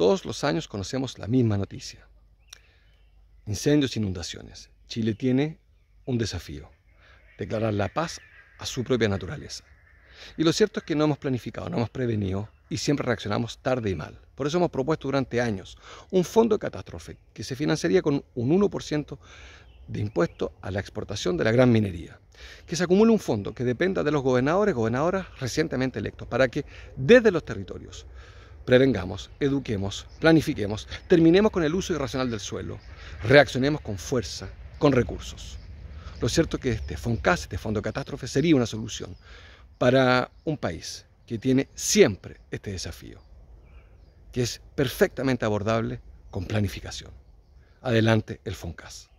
Todos los años conocemos la misma noticia. Incendios, inundaciones. Chile tiene un desafío, declarar la paz a su propia naturaleza. Y lo cierto es que no hemos planificado, no hemos prevenido y siempre reaccionamos tarde y mal. Por eso hemos propuesto durante años un fondo de catástrofe que se financiaría con un 1% de impuesto a la exportación de la gran minería. Que se acumule un fondo que dependa de los gobernadores, gobernadoras recientemente electos, para que desde los territorios Prevengamos, eduquemos, planifiquemos, terminemos con el uso irracional del suelo, reaccionemos con fuerza, con recursos. Lo cierto es que este FONCAS, este Fondo Catástrofe, sería una solución para un país que tiene siempre este desafío, que es perfectamente abordable con planificación. Adelante el FONCAS.